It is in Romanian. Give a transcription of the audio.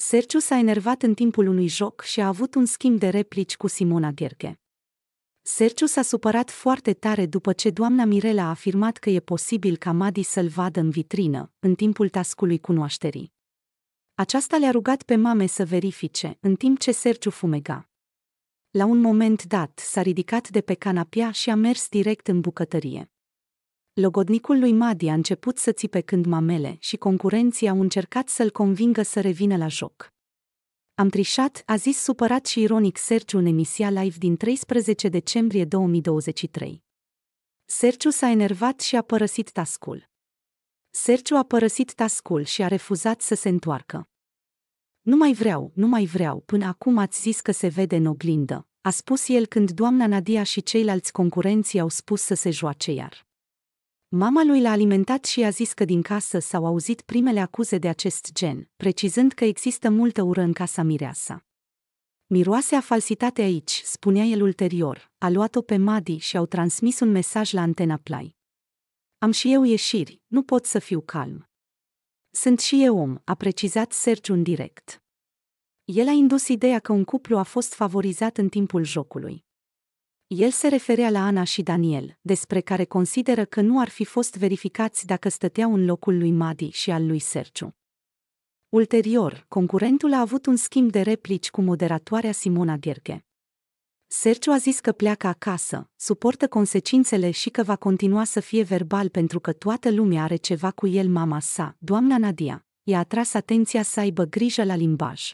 Sergiu s-a enervat în timpul unui joc și a avut un schimb de replici cu Simona Gherghe. Sergiu s-a supărat foarte tare după ce doamna Mirela a afirmat că e posibil ca Madi să-l vadă în vitrină, în timpul tascului cunoașterii. Aceasta le-a rugat pe mame să verifice, în timp ce Sergiu fumega. La un moment dat, s-a ridicat de pe canapea și a mers direct în bucătărie. Logodnicul lui Madi a început să țipe când mamele și concurenții au încercat să-l convingă să revină la joc. Am trișat, a zis supărat și ironic Sergiu în emisia live din 13 decembrie 2023. Sergiu s-a enervat și a părăsit tascul. Sergiu a părăsit tascul și a refuzat să se întoarcă. Nu mai vreau, nu mai vreau, până acum ați zis că se vede în oglindă, a spus el când doamna Nadia și ceilalți concurenții au spus să se joace iar. Mama lui l-a alimentat și a zis că din casă s-au auzit primele acuze de acest gen, precizând că există multă ură în casa mireasa. Miroase a falsitate aici, spunea el ulterior, a luat-o pe Madi și au transmis un mesaj la antena Play. Am și eu ieșiri, nu pot să fiu calm. Sunt și eu om, a precizat Sergiu în direct. El a indus ideea că un cuplu a fost favorizat în timpul jocului. El se referea la Ana și Daniel, despre care consideră că nu ar fi fost verificați dacă stăteau în locul lui Madi și al lui Serciu. Ulterior, concurentul a avut un schimb de replici cu moderatoarea Simona Gherghe. Serciu a zis că pleacă acasă, suportă consecințele și că va continua să fie verbal pentru că toată lumea are ceva cu el mama sa, doamna Nadia. I-a atras atenția să aibă grijă la limbaj.